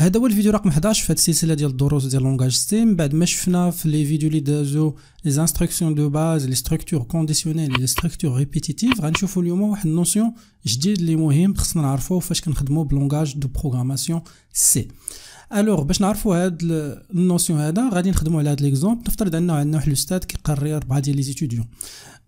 هذا هو الفيديو رقم 11 في هذه السلسله ديال الدروس ديال لونغاج ستيم بعد ما شفنا في لي فيديو اللي دازو لي انستركسيون دو باز لي ستركتور كونديسيونيل لي ستركتور ريبيتيتيف غنشوفوا اليوم واحد النوسيون جديد اللي مهم خصنا نعرفوه فاش كنخدموا بلونغاج دو بروغراماسيون سي الوغ باش نعرفوا هاد النوسيون هذا غادي نخدموا على هاد ليكزومبل نفترض انه عندنا واحد الاستاذ كيقري اربعه ديال لي زيتوديون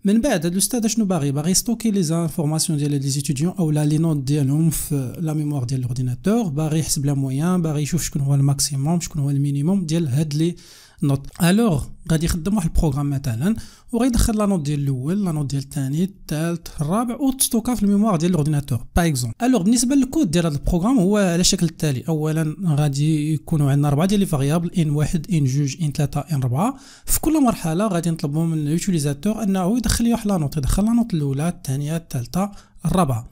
من بعد هاد الاستاذ شنو باغي باغي يستوكي لي زانفورماسيون ديال لي ستوديون او لي نوت ديالهم في لا ميموار ديال لورديناتور باغي يحسب لا مويان باغي يشوف شكون هو الماكسيموم شكون هو المينيموم ديال هاد لي نوت الوغ غادي يخدم واحد البروغرام مثلا وغيدخل لا نوت ديال الاول لا نوت ديال الثاني الثالث الرابع وتستوكا في الميموار ديال الاورديناتور باغ اكزومبل الوغ بالنسبه للكود ديال هذا البروغرام هو على الشكل التالي اولا غادي يكونوا عندنا اربعه ديال لي فاريابل ان واحد ان جوج ان ثلاثه ان اربعه في كل مرحله غادي نطلبوا من اليوتيليزاتور انه يدخل لي واحد لا نوت يدخل لا نوت الاولى الثانيه الثالثه الرابعه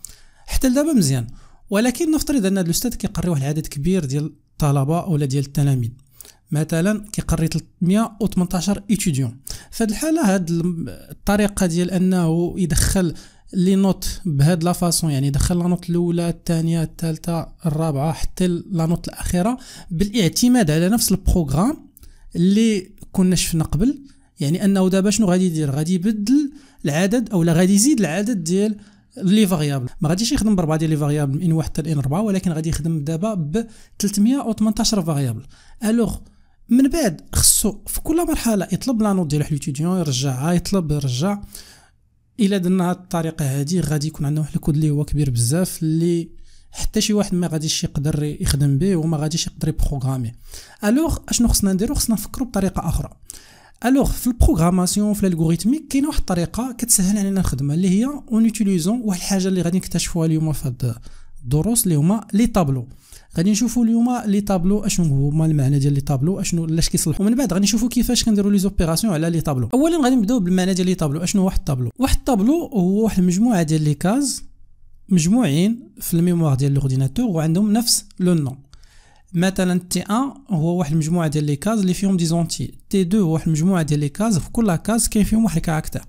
حتى لدابا مزيان ولكن نفترض ان الاستاذ كيقري واحد العدد كبير ديال الطلبه ولا ديال التلاميذ مثلا كيقري 318 اتيديون فهاد الحاله هاد الطريقه ديال انه يدخل لي نوت بهاد لا فاسون يعني دخل لا نوت الاولى الثانيه الثالثه الرابعه حتى لا نوت الاخيره بالاعتماد على نفس البروغرام اللي كنا شفنا قبل يعني انه دابا شنو غادي يدير غادي يبدل العدد او لا غادي يزيد العدد ديال لي فاريابل ما غاديش يخدم بربعه ديال لي فاريابل من واحد حتى ان اربعه ولكن غادي يخدم دابا ب 318 فاريابل الوغ من بعد خصو في كل مرحله يطلب لا نوت ديال واحد يرجعها آه، يطلب يرجع الا درنا هاد الطريقه هادي غادي يكون عندنا واحد الكود اللي هو كبير بزاف اللي حتى شي واحد ما غاديش يقدر يخدم به وما غاديش يقدر يبروغرامي الوغ اشنو خصنا نديرو خصنا نفكرو بطريقه اخرى الوغ في البروغراماسيون في الالغوريتميك كاينه واحد الطريقه كتسهل علينا الخدمه اللي هي اون يوتيليزون واحد الحاجه اللي غادي نكتشفوها اليوم في هاد دروس اللي هما لي طابلو غادي نشوفوا اليوم لي طابلو اشنو هما المعنى ديال لي طابلو اشنو لاش كيصلحوا من بعد غادي نشوفوا كيفاش كنديروا لي زوبيراسيون على لي طابلو اولا غادي نبداو بالمعنى ديال لي طابلو اشنو واحد الطابلو واحد الطابلو هو واحد المجموعه ديال لي كاز مجموعين في الميموار ديال لورديناتور وعندهم نفس لو نون مثلا تي 1 هو واحد المجموعه ديال لي كاز اللي فيهم دي زونتي تي 2 هو واحد المجموعه ديال لي كاز في كل كاز كاين فيهم واحد الكاركتر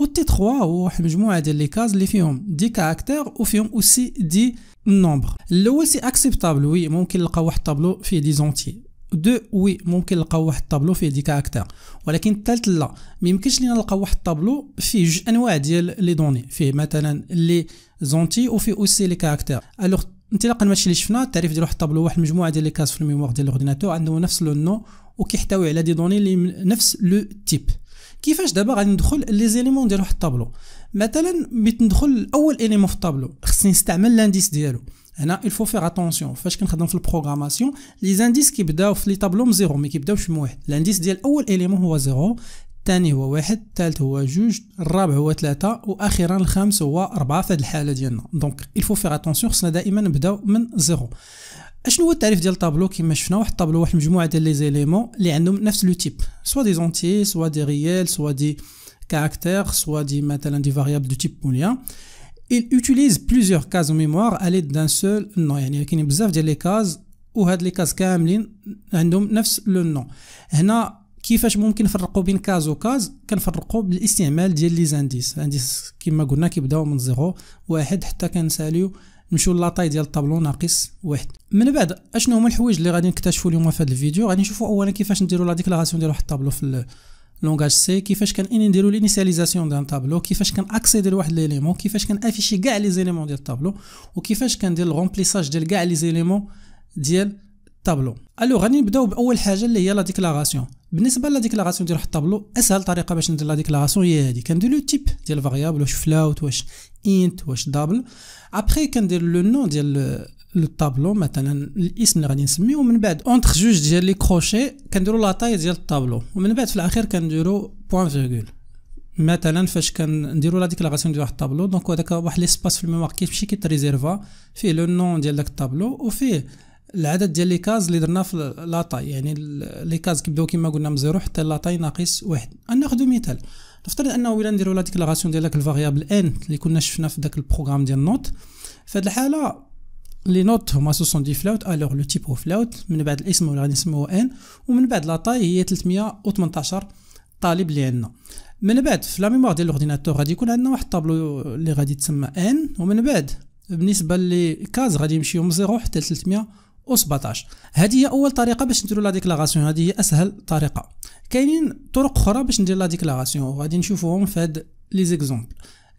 و تي 3 هو واحد المجموعه ديال لي كاز اللي فيهم دي كاركتر وفيهم اوسي دي نومبر الاول سي اكسبتابل وي ممكن نلقاو واحد طابلو فيه دي زونتي دو وي ممكن نلقاو واحد طابلو فيه دي كاركتر ولكن الثالث لا ميمكنش لينا نلقاو واحد طابلو فيه جوج انواع ديال لي دوني فيه مثلا لي زونتي وفيه اوسي لي كاركتر الوغ انطلاقا من هادشي اللي شفنا التعريف ديال واحد الطابلو واحد المجموعه ديال لي كاز في الميموار ديال لورديناتور عندهم نفس لو نو وكيحتوي على دي دوني اللي نفس لو تيب كيفاش دابا غادي ندخل لي زيليمون ديال واحد الطابلو مثلا ملي ندخل اول اليمون في الطابلو خصني نستعمل لانديس ديالو هنا الفو فيغ اتونسيون فاش كنخدم في البروغراماسيون لي زانديس كيبداو في لي طابلو من زيرو ما كيبداوش من واحد لانديس ديال اول اليمون هو زيرو الثاني هو واحد الثالث هو جوج الرابع هو ثلاثة واخيرا الخامس هو أربعة في هذه الحالة ديالنا دونك الفو فيغ اتونسيون خصنا دائما نبداو من زيرو اشنو هو التعريف ديال الطابلو كما شفنا واحد الطابلو واحد المجموعه ديال لي زيليمون اللي عندهم نفس لو تيب سوا دي زونتي سوا دي ريال سوا دي كاركتر سوا دي مثلا دي فاريابل دو تيب بوليان il utilise plusieurs cases en mémoire à l'aide d'un seul nom يعني كاينين بزاف ديال لي كاز وهاد لي كاز كاملين عندهم نفس لو نو هنا كيفاش ممكن نفرقوا بين كاز وكاز كنفرقوا بالاستعمال ديال لي زانديس انديس كما قلنا كيبداو من 0 واحد حتى كنساليو نمشيو لاطاي ديال الطابلو ناقص واحد من بعد اشنو هما الحوايج اللي غادي نكتشفوا اليوم في هذا الفيديو غادي نشوفوا اولا كيفاش نديروا لا ديكلاراسيون ديال واحد الطابلو في لونغاج سي كيفاش كان اني نديرو لينيسياليزاسيون ديال الطابلو كيفاش كان اكسيدي لواحد ليليمون كيفاش كان افيشي كاع لي زيليمون ديال الطابلو وكيفاش كندير الغومبليساج ديال كاع لي زيليمون ديال الطابلو الو غادي نبداو باول حاجه اللي هي لا ديكلاراسيون بالنسبه لا ديكلاراسيون ديال واحد الطابلو اسهل طريقه باش ندير لا ديكلاراسيون هي هادي كندير لو تيب ديال فاريابل واش فلاوت واش انت واش دابل ابخي كندير لو نو ديال طابلو مثلا الاسم اللي غادي نسميه ومن بعد اونتر جوج ديال لي كروشي كنديرو لا طاي ديال الطابلو ومن بعد في الاخير كنديرو بوان فيغول مثلا فاش كنديرو لا ديكلاراسيون ديال واحد الطابلو دونك هذاك واحد ليسباس في الميموار كيمشي كيتريزيرفا فيه لو نون ديال داك الطابلو وفيه العدد ديال لي كاز اللي درنا في لاطاي يعني لي كاز كيبداو كما قلنا من زيرو حتى لاطاي ناقص واحد ناخذ مثال نفترض انه الا نديرو لا ديكلاراسيون ديال داك الفاريابل ان اللي كنا شفنا في داك البروغرام ديال النوت في هاد الحاله لي نوت هما دي فلاوت الوغ لو تيب هو فلاوت من بعد الاسم ولا غادي نسموه ان ومن بعد لاطاي هي 318 طالب اللي عندنا من بعد في لا ميموار ديال لورديناتور غادي يكون عندنا واحد الطابلو اللي غادي تسمى ان ومن بعد بالنسبه لي كاز غادي يمشيو من زيرو حتى 300 و17 هذه هي اول طريقه باش نديرو لا ديكلاراسيون هذه هي اسهل طريقه كاينين طرق اخرى باش ندير لا ديكلاراسيون غادي نشوفوهم في هاد لي زيكزومبل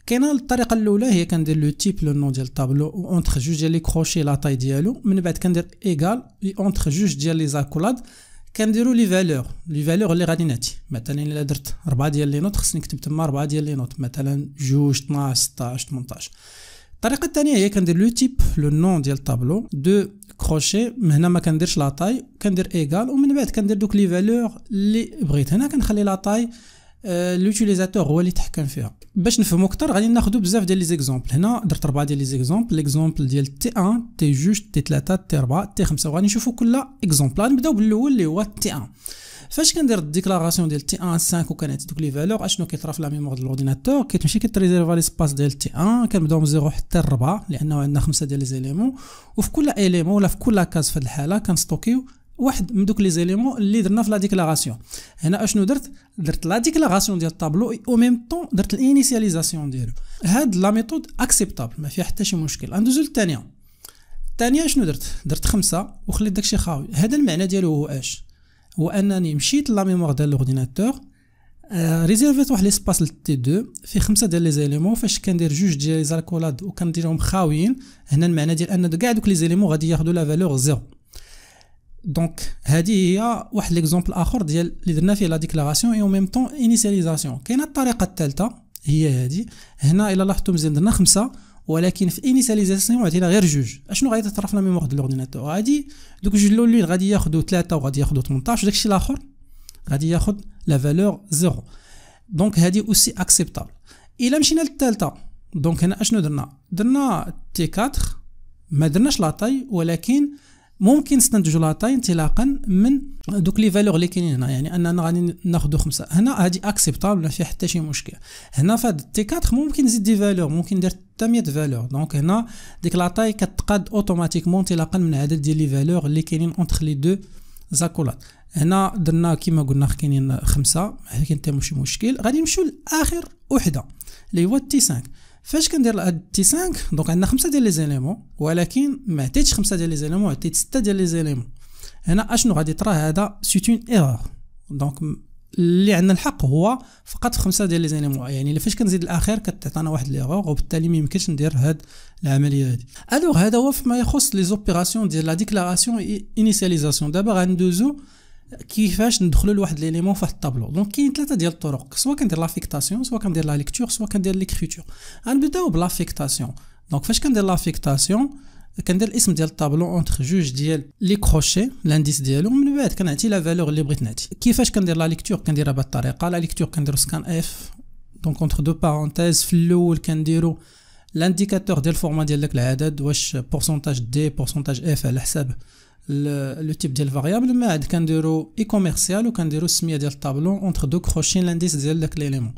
كاينه الطريقه الاولى هي كندير لو تيب لو نو ديال الطابلو اونتر جوج ديال لي كروشي لا طاي ديالو من بعد كندير ايغال اونتر جوج ديال لي زاكولاد كنديرو لي فالور لي فالور اللي غادي ناتي مثلا الا درت 4 ديال لي نوت خصني نكتب تما 4 ديال لي نوت مثلا جوج 12 16 18 الطريقه الثانيه هي كندير لو تيب لو نون ديال الطابلو دو كروشي من هنا ما كنديرش لا طاي كندير ايغال ومن بعد كندير دوك لي فالور اللي بغيت هنا كنخلي لا طاي آه، لوتيليزاتور هو اللي تحكم فيها باش نفهمو اكثر غادي ناخذ بزاف ديال لي زيكزامبل هنا درت اربعه ديال لي زيكزامبل ليكزامبل ديال تي 1 تي 2 تي 3 تي 4 تي 5 وغادي نشوفو كل اكزامبل غنبداو بالاول اللي هو تي 1 فاش كندير الديكلاراسيون ديال تي 1 5 وكنعطي دوك لي فالور اشنو كيطرا في لا ميموار ديال لورديناتور كتمشي كتريزيرفا لي سباس ديال تي 1 كنبداو من 0 حتى 4 لانه عندنا خمسه ديال لي زيليمون وفي كل ايليمون ولا في كل كاز في هذه الحاله كنستوكيو واحد من دوك لي زيليمون اللي درنا في لا ديكلاراسيون هنا اشنو درت درت لا ديكلاراسيون ديال الطابلو او ميم طون درت الانيسياليزاسيون ديالو هاد لا ميثود اكسبتابل ما فيها حتى شي مشكل ندوزو للثانيه الثانيه شنو درت درت خمسة وخليت داكشي خاوي هذا المعنى ديالو هو اش هو انني مشيت لا ميموار ديال لورديناتور آه، ريزيرفيت واحد ليسباس للتي 2 فيه خمسه ديال لي زيليمون فاش كندير جوج ديال لي زالكولاد وكنديرهم خاويين هنا المعنى ديال ان كاع دوك لي زيليمون غادي ياخذوا لا فالور زيرو دونك هذه هي واحد ليكزومبل اخر ديال اللي درنا فيه لا ديكلاراسيون اي اون ميم طون انيسياليزاسيون كاينه الطريقه الثالثه هي هذه هنا الا لاحظتوا مزيان درنا خمسه ولكن في انيساليزاسيون عطينا غير جوج اشنو غادي تطرف لا ميموار ديال لورديناتور غادي دوك جوج الاولين غادي ياخذوا 3 وغادي ياخذوا 18 وداكشي الاخر غادي ياخذ لا فالور زيرو دونك هادي اوسي اكسبتابل الا مشينا للثالثه دونك هنا اشنو درنا درنا تي 4 ما درناش لاطاي ولكن ممكن استنتجوا لاطاي انطلاقا من دوك لي فالور اللي كاينين هنا يعني اننا غادي ناخذ خمسه هنا هادي اكسبتابل ما فيها حتى شي مشكل هنا في هاد التي 4 ممكن نزيد دي فالور ممكن ندير حتى 100 فالور دونك هنا ديك لاطاي كتقاد اوتوماتيكمون انطلاقا من عدد ديال لي فالور اللي كاينين اونتخ لي دو زاكولات هنا درنا كيما قلنا كاينين خمسه ما كاين حتى شي مشكل غادي نمشيو لاخر وحده اللي هو التي 5 فاش كندير تي 5 دونك عندنا خمسه ديال لي زيليمون ولكن ما عطيتش خمسه ديال لي زيليمون عطيت سته ديال لي زيليمون هنا اشنو غادي طرا هذا سيت اون ايرور دونك اللي عندنا الحق هو فقط في خمسه ديال لي زيليمون يعني فاش كنزيد الاخير كتعطينا واحد ليغور وبالتالي ما يمكنش ندير هاد العمليه هادي الوغ هذا هو فيما يخص لي زوبيراسيون ديال لا ديكلاراسيون انيسياليزاسيون دابا غندوزو كيفاش ندخلوا لواحد ليليمون فواحد الطابلو دونك كاين ثلاثه ديال الطرق سواء كندير لافيكتاسيون سواء كندير لا ليكتور سواء كندير ليكريتور غنبداو بلافيكتاسيون دونك فاش كندير لافيكتاسيون كندير الاسم ديال الطابلو اونتر جوج ديال لي كروشي لانديس ديالو من بعد كنعطي لا فالور اللي بغيت نعطي كيفاش كندير لا ليكتور كنديرها بهاد الطريقه لا ليكتور كنديرو سكان اف دونك اونتر دو بارونتيز في الاول كنديرو لانديكاتور ديال الفورما ديال داك العدد واش بورسونتاج دي بورسونتاج اف على حساب لو تيب ديال فاريابل من بعد كنديرو اي كوميرسيال وكنديرو السميه ديال الطابلو اونتر دو كروشين لانديس ديال داك ليليمون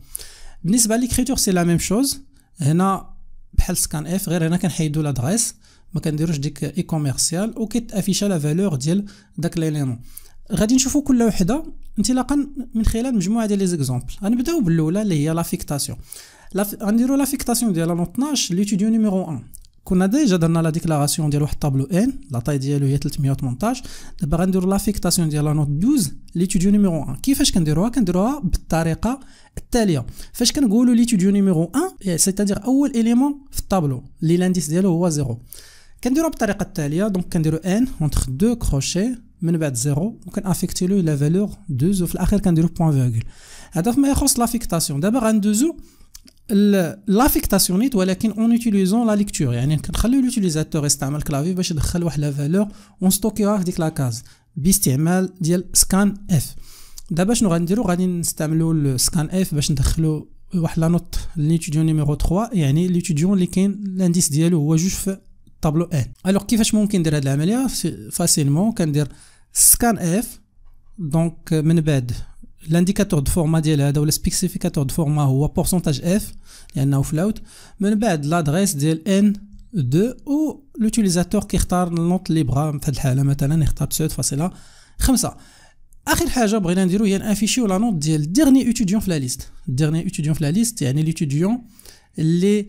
بالنسبه ليكريتور سي لا ميم شوز هنا بحال سكان اف غير هنا كنحيدو لادريس ما كنديروش ديك اي كوميرسيال وكيتافيشا لا فالور ديال داك ليليمون غادي نشوفو كل وحده انطلاقا من خلال مجموعه ديال لي زيكزومبل غنبداو بالاولى اللي هي لافيكتاسيون غنديرو لافيكتاسيون ديال لون 12 ليتيديو نيميرو 1 Qu'on a déjà donné la déclaration de la table n, la taille de la 10000 montage, de prendre l'affectation de la note 12, l'étude numéro 1. Qu'est-ce qu'on dira, on dira, de la manière telle. Fais-je qu'on va numéro 1, c'est-à-dire le premier élément de la table, l'indice de la colonne. Qu'on dira de la manière telle, donc on n entre deux crochets, minuette zéro, on va affecter la valeur 12 au final, qu'on dira point virgule. À défaut, mais je passe l'affectation. D'abord 12. لافيكتاسيونيت ولكن اون اوتيليزون لا ليكتور يعني كنخليو لوتيليزاتور يستعمل كلافي باش يدخل واحد لا فالور ونستوكيوها في ديك لا كاز باستعمال ديال سكان اف دابا شنو غنديرو غادي نستعملو سكان اف باش ندخلو واحد لا نوت ليتيديون نيميرو 3 يعني ليتيديون اللي كاين لانديس ديالو هو جوج في طابلو ان الوغ كيفاش ممكن ندير هاد العمليه فاسيلمون كندير سكان اف دونك من بعد لانديكاتور دو فورما ديال هذا ولا سبيسيفيكاتور دو فورما هو بورسونتاج اف لانه فلوت من بعد لادريس ديال ان دو و لوتيليزاتور كيختار النوت اللي بغا في هاد الحاله مثلا يختار 9.5 اخر حاجه بغينا نديرو هي نافيشيو لا نوت ديال ديرني اتيديون في لا ليست ديرني اتيديون في لا ليست يعني ليتيديون اللي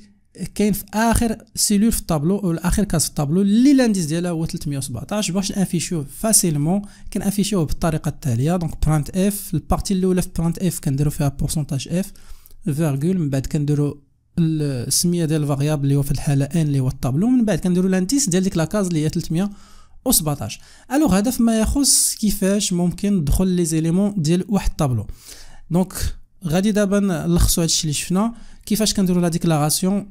كاين في اخر سيلول في الطابلو او اخر كاز في الطابلو اللي لانديس ديالها هو 317 باش نافيشيو فاسيلمون كنافيشيو بالطريقه التاليه دونك برانت اف البارتي الاولى في برانت اف كنديرو فيها بورسونتاج اف فيرغول من بعد كنديرو السميه ديال الفاريابل اللي هو في الحاله ان اللي هو الطابلو من بعد كنديرو لانديس ديال ديك لاكاز اللي هي 300 و 17 الوغ هذا فيما يخص كيفاش ممكن دخل لي زيليمون ديال واحد الطابلو دونك غادي دابا نلخصوا هادشي اللي شفنا كيفاش كنديروا لا ديكلاراسيون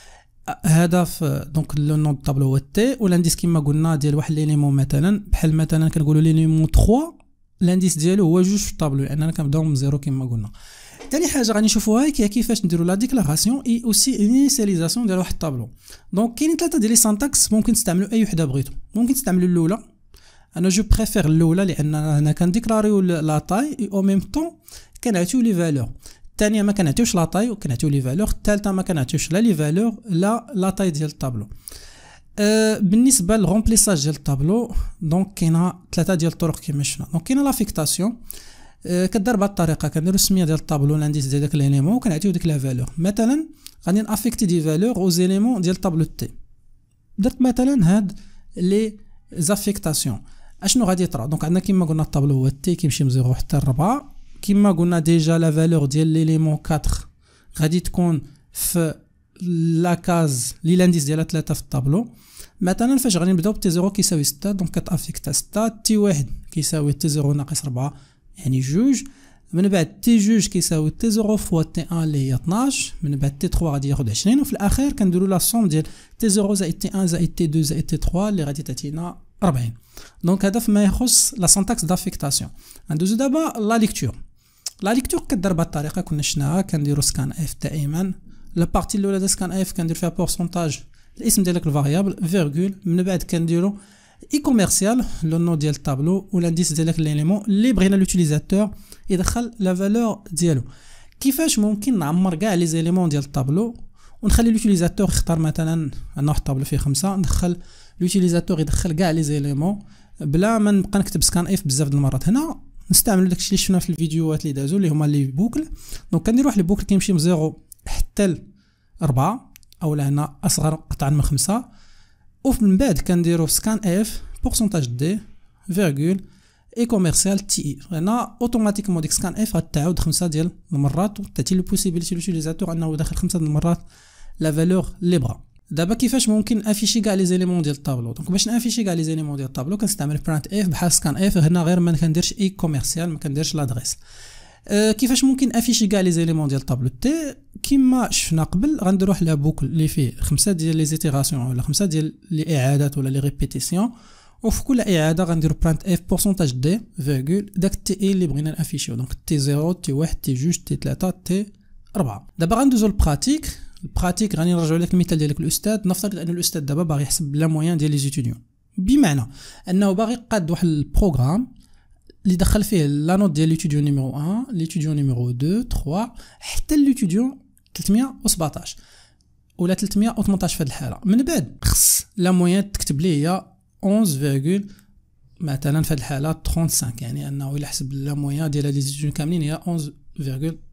هذا في دونك لو نون طابلو هو تي والانديس كيما قلنا ديال واحد ليليمون مثلا بحال مثلا كنقولوا ليليمون 3 لانديس ديالو هو جوج في الطابلو لان انا كنبداو من زيرو كيما قلنا ثاني حاجه غادي نشوفوها هي كيفاش نديرو لا ديكلاراسيون اي اوسي انيسياليزاسيون ديال واحد الطابلو دونك كاينين ثلاثه ديال لي سانتاكس ممكن تستعملوا اي وحده بغيتو ممكن تستعملوا الاولى انا جو بريفير الاولى لان انا كنديكلاريو لا تاي او ميم طون كنعطيو لي فالور الثانيه ما كنعطيوش لا طاي وكنعطيو لي فالور الثالثه ما كنعطيوش لا لي فالور لا لا طاي ديال الطابلو أه، بالنسبه لغومبليساج ديال الطابلو دونك كاينه ثلاثه ديال الطرق كما شفنا دونك كاينه لافيكتاسيون أه، كدار بهذه الطريقه كنديرو السميه ديال الطابلو الانديس ديال داك ليليمون وكنعطيو ديك لا فالور مثلا غادي نافيكتي دي فالور او زيليمون ديال الطابلو تي درت مثلا هاد لي زافيكتاسيون اشنو غادي يطرا دونك عندنا كما قلنا الطابلو هو تي كيمشي من 0 حتى 4 كما قلنا ديجا لا فالور ديال لي ليمون 4 غادي تكون في لا كاز لي لانديس ديالها 3 في الطابلو مثلا فاش غادي نبداو بتي زيرو كيساوي 6 دونك كتافيكتا 6 تي واحد كيساوي تي زيرو ناقص 4 يعني جوج من بعد تي جوج كيساوي تي زيرو فوا تي ان اللي هي 12 من بعد تي 3 غادي ياخد 20 وفي الاخير كنديرو لا سوم ديال تي زيرو زائد تي ان زائد تي دو زائد تي 3 اللي غادي تعطينا 40 دونك هذا فيما يخص لا سونتاكس دافيكتاسيون ندوزو دابا لا ليكتور لا ليكتور كدار بهاد الطريقه كنا شناها كنديرو سكان اف دائما بارتي الاولى ديال سكان اف كندير فيها بورسونتاج الاسم ديال داك الفاريابل فيرغول من بعد كنديرو اي كوميرسيال لو نو ديال الطابلو ديس ديال داك ليليمون اللي بغينا لوتيليزاتور يدخل لا فالور ديالو كيفاش ممكن نعمر كاع لي زيليمون ديال الطابلو ونخلي لوتيليزاتور يختار مثلا انا واحد الطابلو فيه خمسة ندخل لوتيليزاتور يدخل كاع لي زيليمون بلا ما نبقى نكتب سكان اف بزاف د المرات هنا نستعملوا داكشي اللي شفنا في الفيديوهات اللي دازو اللي هما لي بوكل دونك كندير واحد البوكل كيمشي من زيرو حتى ل 4 او هنا اصغر قطعا من 5 ومن بعد كنديرو سكان اف بورسونتاج دي فيرغول اي كوميرسيال تي اي هنا اوتوماتيكمون ديك سكان اف غتعاود خمسه ديال المرات وتعطي لو بوسيبيليتي لوتيليزاتور انه داخل خمسه د المرات لا فالور لي بغا دابا كيفاش ممكن افيشي كاع لي زيليمون ديال الطابلو دونك باش نافيشي كاع لي زيليمون ديال الطابلو كنستعمل برانت اف بحال سكان اف هنا غير ما كنديرش اي كوميرسيال ما كنديرش لادريس أه كيفاش ممكن افيشي كاع لي زيليمون ديال الطابلو تي كيما شفنا قبل غندير واحد بوكل اللي فيه خمسه ديال لي زيتيراسيون ولا خمسه ديال لي اعادات ولا لي ريبيتيسيون وفي كل اعاده غندير برانت اف بورسونتاج دي فيغول داك تي اي اللي بغينا نافيشيو دونك تي 0 تي 1 تي 2 تي 3 تي 4 دابا غندوزو للبراتيك البراتيك غادي نرجعوا لك المثال ديالك الاستاذ نفترض ان الاستاذ دابا باغي يحسب لا مويان ديال لي زيتيديون بمعنى انه باغي قاد واحد البروغرام اللي دخل فيه لا نوت ديال ليتيديون نيميرو 1 ليتيديون نيميرو 2 3 حتى ليتيديون 317 ولا 318 في هذه الحاله من بعد خص لا مويان تكتب ليه هي 11 مثلا في هذه الحاله 35 يعني انه الا حسب لا مويان ديال لي زيتيديون كاملين هي 11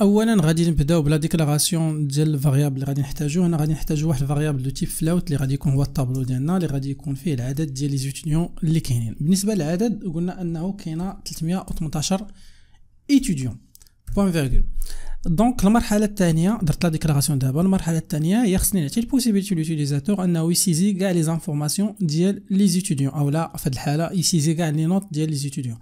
اولا غادي نبداو بلا ديكلاراسيون ديال الفاريابل اللي غادي نحتاجو هنا غادي نحتاجو واحد الفاريابل دو تيب فلوت اللي غادي يكون هو الطابلو ديالنا اللي غادي يكون فيه العدد ديال لي زيتيديون اللي كاينين بالنسبه للعدد قلنا انه كاينه 318 ايتوديون بوين فيرغول دونك المرحله الثانيه درت لا ديكلاراسيون دابا المرحله الثانيه هي خصني نعطي البوسيبيليتي لوتيليزاتور انه يسيزي كاع لي زانفورماسيون ديال لي زيتيديون او لا في هاد الحاله يسيزي كاع لي نوت ديال لي زيتيديون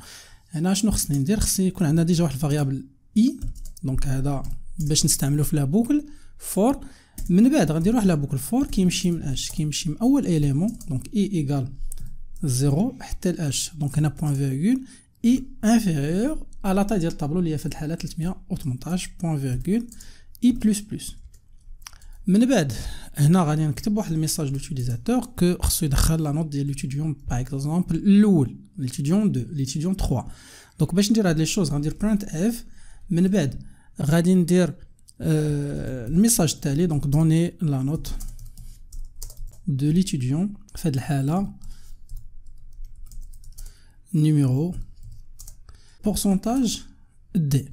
هنا شنو خصني ندير خصني يكون عندنا ديجا واحد الفاريابل اي دونك هذا باش نستعملو في لابوكل فور من بعد غنديرو واحد لابوكل فور كيمشي من اش كيمشي من اول ايليمون دونك اي ايكال زيرو حتى الاش دونك هنا بوان فيرغول اي انفيريور على لا طاي ديال الطابلو اللي هي في هاد الحاله تلتمية و تمنطاش بوان فيرغول اي بلس بلس من بعد هنا غادي نكتب واحد الميساج لوتيليزاتور كو خصو يدخل لا نوت ديال لوتيديون باغ اكزومبل الاول لوتيديون دو لوتيديون تخوا دونك باش ندير هاد لي شوز غندير برانت اف من بعد غادي ندير آه، الميساج التالي دونك دوني لا نوت دو ليتيديون في هاد الحاله نيميرو بورسونتاج دي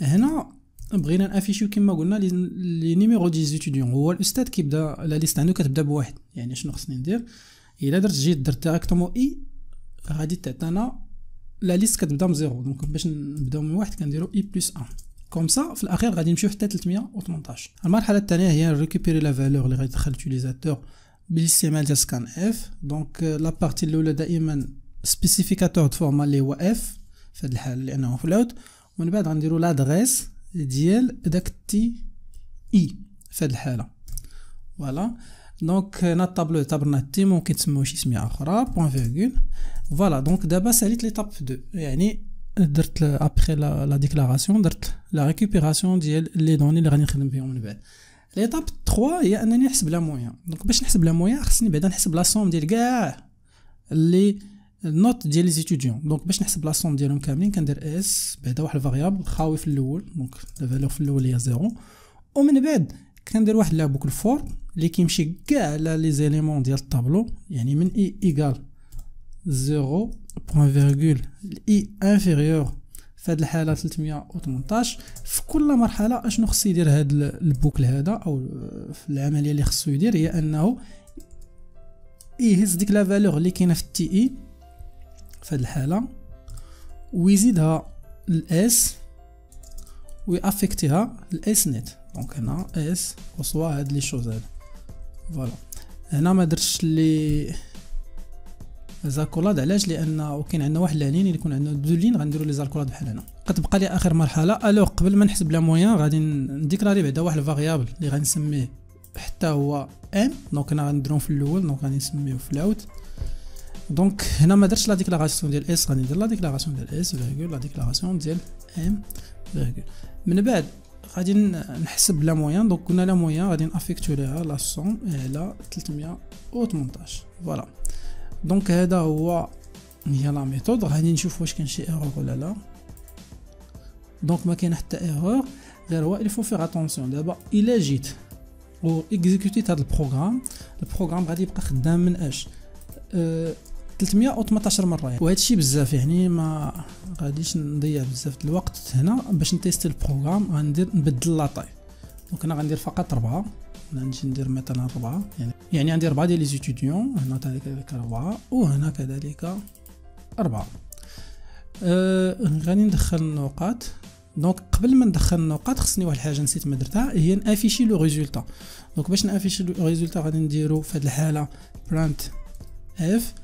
هنا بغينا نافيشيو كما قلنا لي نيميرو دي زيتيديون هو الاستاذ كيبدا لا ليست عنده كتبدا بواحد يعني شنو خصني ندير الا درت جيت درت ديريكتومون اي e، غادي تعطينا لا ليست كتبدا من زيرو دونك باش نبداو من واحد كنديرو اي بلس ان كوم سا في الاخير غادي نمشيو حتى 318 المرحله الثانيه هي ريكوبيري لا فالور اللي غادي لوتيليزاتور بالاستعمال ديال سكان اف دونك لا آه، بارتي الاولى دائما سبيسيفيكاتور دو فورما اللي هو اف في هذا الحال لانه الاوت ومن بعد غنديرو لادريس ديال داك تي اي e في هذه الحاله فوالا دونك هنا الطابلو اعتبرناه تي ممكن تسموه شي سميه اخرى بوان فيغول فوالا دونك دابا ساليت ليتاب 2 يعني درت ابخي لا ديكلاراسيون درت لا ريكوبيراسيون ديال لي دوني اللي غادي نخدم بهم من بعد ليتاب 3 هي انني نحسب لا مويان دونك باش نحسب لا مويان خصني بعدا نحسب لا سوم ديال كاع لي النوت ديال لي زيتوديون دونك باش نحسب لا سوم ديالهم كاملين كندير اس بعدا واحد الفاريابل خاوي في الاول دونك لا فالور في الاول هي زيرو ومن بعد كندير واحد لا بوكل فور اللي كيمشي كاع على لي زيليمون ديال الطابلو يعني من اي e ايكال 0 بوان فيرغول الاي انفيريور في هذه الحاله 318 في كل مرحله اشنو خصو يدير هذا البوكل هذا او في العمليه اللي خصو يدير هي انه يهز ديك لا فالور اللي كاينه في التي اي في هذه الحاله ويزيدها الاس ويافكتيها الاس نت دونك هنا اس وصوا هاد لي شوز هاد فوالا هنا ما درتش لي زاكولاد علاش لان كاين عندنا واحد لانين اللي يكون عندنا دو لين غنديروا لي زاكولاد بحال هنا كتبقى لي اخر مرحله الو قبل ما نحسب لا مويان غادي نديكلاري بعدا واحد الفاريابل اللي غنسميه حتى هو ام دونك انا غنديرهم في الاول دونك غادي نسميه فلاوت دونك هنا ما درتش لا ديكلاراسيون ديال اس ندير لا ديكلاراسيون ديال اس فيرغول لا ديكلاراسيون ديال ام فيرغول من بعد غادي نحسب لا مويان دونك قلنا لا مويان غادي نافيكتوريها لا سون على 318 فوالا دونك هذا هو هي لا ميثود غادي نشوف واش كان شي ايرور ولا لا دونك ما كاين حتى ايرور غير هو الفو فيغ اتونسيون دابا الا جيت و اكزيكوتيت هذا البروغرام البروغرام غادي يبقى خدام من اش أه 318 مره يعني. وهذا الشيء بزاف يعني ما غاديش نضيع بزاف الوقت هنا باش نتيست البروغرام غندير نبدل لاطاي دونك انا غندير فقط 4 نجي ندير مثلا ربعة يعني يعني عندي ربعة ديال لي زيتيديون هنا كذلك ربعة وهنا كذلك ربعة أه غادي ندخل النقاط دونك قبل ما ندخل النقاط خصني واحد الحاجه نسيت ما درتها هي نافيشي لو ريزولتا دونك باش نافيشي لو ريزولتا غادي نديرو في هاد الحاله برانت اف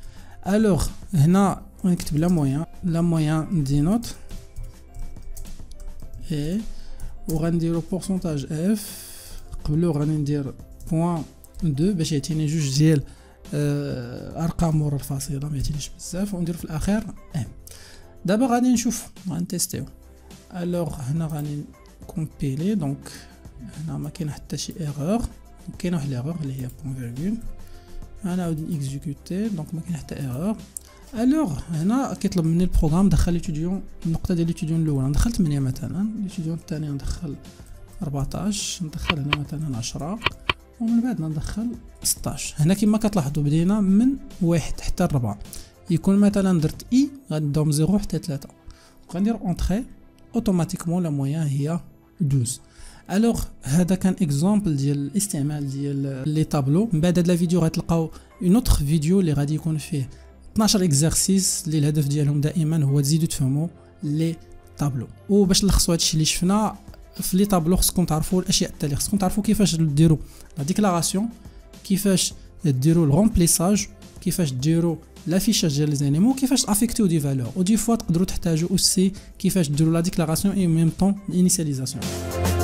الوغ هنا نكتب لا مويان لا مويان دي نوت اي وغنديرو بورسونتاج اف قبله غادي ندير بوان دو باش يعطيني جوج ديال آه، ارقام مور الفاصله ما يعطينيش بزاف وندير في الاخير ام دابا غادي نشوف غنتيستيو الوغ هنا غادي كومبيلي دونك هنا ما كاين حتى شي ايغور كاين واحد الايغور اللي هي بون فيرغول غنعاود نيكزيكوتي دونك ما كاين حتى ايغور الوغ هنا كيطلب مني البروغرام دخل ليتوديون النقطه ديال ليتوديون الاول دخلت 8 مثلا ليتوديون الثاني ندخل 14 ندخل هنا مثلا 10 ومن بعد ندخل 16 هنا كما كتلاحظوا بدينا من واحد حتى 4 يكون مثلا درت اي e، من زيرو حتى 3 وغندير اونتري اوتوماتيكمون لا مويان هي 12 الوغ هذا كان اكزومبل ديال الاستعمال ديال لي طابلو من بعد هاد لا فيديو غتلقاو اون اوتر فيديو اللي غادي يكون فيه 12 اكزرسيس اللي الهدف ديالهم دائما هو تزيدو تفهموا لي طابلو وباش نلخصوا هادشي اللي شفنا في لي طابلو خصكم تعرفوا الاشياء التاليه خصكم تعرفوا كيفاش ديروا لا ديكلاراسيون كيفاش ديروا الغومبليساج كيفاش ديروا لافيشاج ديال لي زانيمو كيفاش تافيكتيو دي فالور ودي فوا تقدروا تحتاجوا اوسي كيفاش ديروا لا ديكلاراسيون اي ميم طون الانيسياليزاسيون